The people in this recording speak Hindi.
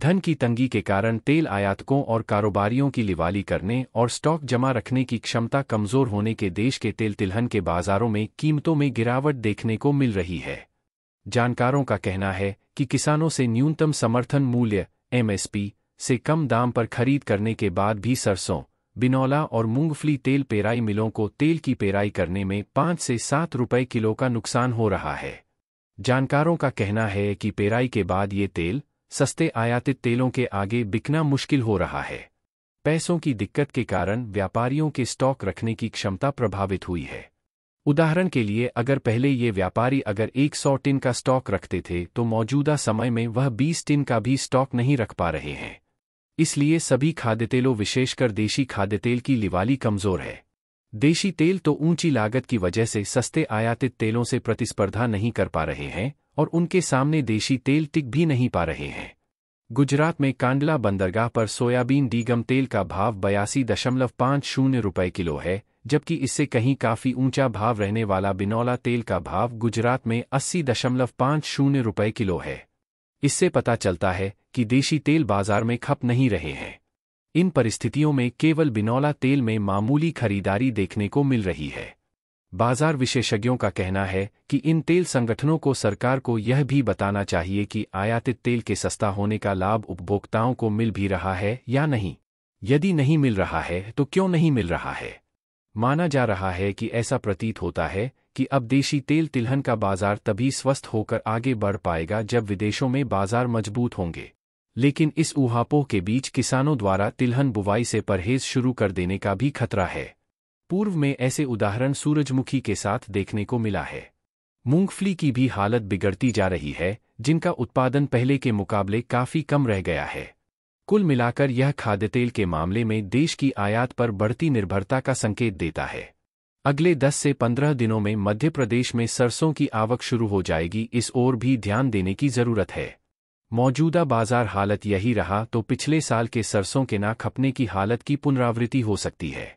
धन की तंगी के कारण तेल आयातकों और कारोबारियों की लिवाली करने और स्टॉक जमा रखने की क्षमता कमजोर होने के देश के तेल तिलहन के बाजारों में कीमतों में गिरावट देखने को मिल रही है जानकारों का कहना है कि किसानों से न्यूनतम समर्थन मूल्य एमएसपी से कम दाम पर खरीद करने के बाद भी सरसों बिनौला और मूंगफली तेल पेराई मिलों को तेल की पेराई करने में पाँच से सात रुपये किलो का नुकसान हो रहा है जानकारों का कहना है कि पेराई के बाद ये तेल सस्ते आयातित तेलों के आगे बिकना मुश्किल हो रहा है पैसों की दिक्कत के कारण व्यापारियों के स्टॉक रखने की क्षमता प्रभावित हुई है उदाहरण के लिए अगर पहले ये व्यापारी अगर 100 टिन का स्टॉक रखते थे तो मौजूदा समय में वह 20 टिन का भी स्टॉक नहीं रख पा रहे हैं इसलिए सभी खाद्य तेलों विशेषकर देशी खाद्य तेल की लिवाली कमजोर है देशी तेल तो ऊंची लागत की वजह से सस्ते आयातित तेलों से प्रतिस्पर्धा नहीं कर पा रहे हैं और उनके सामने देशी तेल टिक भी नहीं पा रहे हैं गुजरात में कांडला बंदरगाह पर सोयाबीन डीगम तेल का भाव बयासी दशमलव पाँच शून्य रुपये किलो है जबकि इससे कहीं काफ़ी ऊंचा भाव रहने वाला बिनौला तेल का भाव गुजरात में अस्सी दशमलव पाँच शून्य रुपये किलो है इससे पता चलता है कि देशी तेल बाजार में खप नहीं रहे हैं इन परिस्थितियों में केवल बिनौला तेल में मामूली खरीदारी देखने को मिल रही है बाजार विशेषज्ञों का कहना है कि इन तेल संगठनों को सरकार को यह भी बताना चाहिए कि आयातित तेल के सस्ता होने का लाभ उपभोक्ताओं को मिल भी रहा है या नहीं यदि नहीं मिल रहा है तो क्यों नहीं मिल रहा है माना जा रहा है कि ऐसा प्रतीत होता है कि अब देशी तेल तिलहन का बाजार तभी स्वस्थ होकर आगे बढ़ पाएगा जब विदेशों में बाजार मजबूत होंगे लेकिन इस उहापोह के बीच किसानों द्वारा तिलहन बुवाई से परहेज शुरू कर देने का भी खतरा है पूर्व में ऐसे उदाहरण सूरजमुखी के साथ देखने को मिला है मूंगफली की भी हालत बिगड़ती जा रही है जिनका उत्पादन पहले के मुकाबले काफी कम रह गया है कुल मिलाकर यह खाद्य तेल के मामले में देश की आयात पर बढ़ती निर्भरता का संकेत देता है अगले 10 से 15 दिनों में मध्य प्रदेश में सरसों की आवक शुरू हो जाएगी इस ओर भी ध्यान देने की जरूरत है मौजूदा बाजार हालत यही रहा तो पिछले साल के सरसों के ना खपने की हालत की पुनरावृत्ति हो सकती है